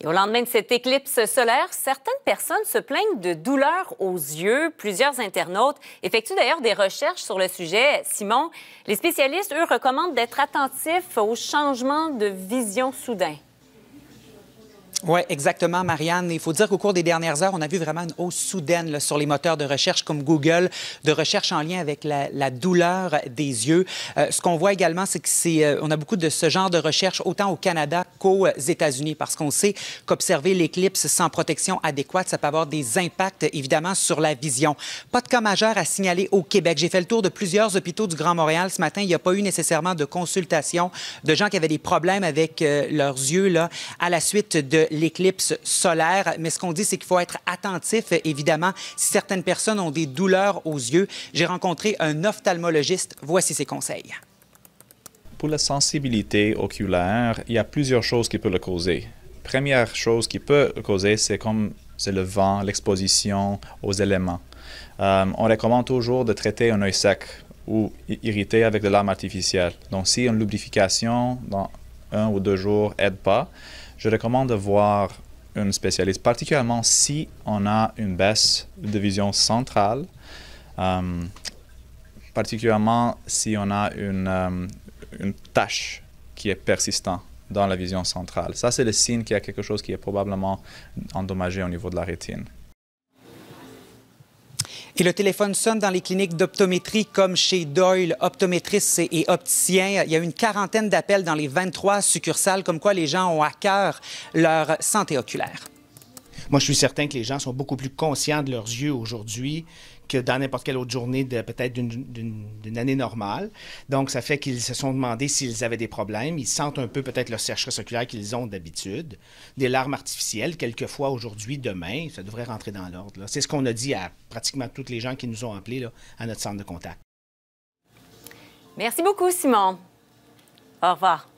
Et au lendemain de cette éclipse solaire, certaines personnes se plaignent de douleurs aux yeux. Plusieurs internautes effectuent d'ailleurs des recherches sur le sujet. Simon, les spécialistes, eux, recommandent d'être attentifs aux changements de vision soudains. Oui, exactement, Marianne. Il faut dire qu'au cours des dernières heures, on a vu vraiment une hausse soudaine là, sur les moteurs de recherche comme Google, de recherche en lien avec la, douleur des yeux. Euh, ce qu'on voit également, c'est qu'on euh, on a beaucoup de ce genre de recherche autant au Canada qu'aux États-Unis, parce qu'on sait qu'observer l'éclipse sans protection adéquate, ça peut avoir des impacts, évidemment, sur la vision. Pas de cas majeur à signaler au Québec. J'ai fait le tour de plusieurs hôpitaux du Grand Montréal ce matin. Il n'y a pas eu nécessairement de consultation de gens qui avaient des problèmes avec euh, leurs yeux là, à la suite de l'éclipse solaire. Mais ce qu'on dit, c'est qu'il faut être attentif, évidemment, si certaines personnes ont des douleurs aux yeux. J'ai rencontré un ophtalmologiste. Voici ses conseils. Pour la sensibilité oculaire, il y a plusieurs choses qui peuvent le causer. Première chose qui peut le causer, c'est comme c'est le vent, l'exposition aux éléments. Euh, on recommande toujours de traiter un œil sec ou irrité avec de l'arme artificielle. Donc, si une lubrification dans un ou deux jours aide pas, je recommande de voir un spécialiste, particulièrement si on a une baisse de vision centrale, euh, particulièrement si on a une, tache euh, une tâche qui est persistante dans la vision centrale. Ça, c'est le signe qu'il y a quelque chose qui est probablement endommagé au niveau de la rétine. Et le téléphone sonne dans les cliniques d'optométrie comme chez Doyle, optométristes et opticiens. Il y a une quarantaine d'appels dans les 23 succursales, comme quoi les gens ont à cœur leur santé oculaire. Moi, je suis certain que les gens sont beaucoup plus conscients de leurs yeux aujourd'hui que dans n'importe quelle autre journée peut-être d'une année normale. Donc, ça fait qu'ils se sont demandé s'ils avaient des problèmes. Ils sentent un peu peut-être leur sécheresse oculaire qu'ils ont d'habitude. Des larmes artificielles, quelquefois aujourd'hui, demain, ça devrait rentrer dans l'ordre. C'est ce qu'on a dit à pratiquement toutes les gens qui nous ont appelés à notre centre de contact. Merci beaucoup, Simon. Au revoir.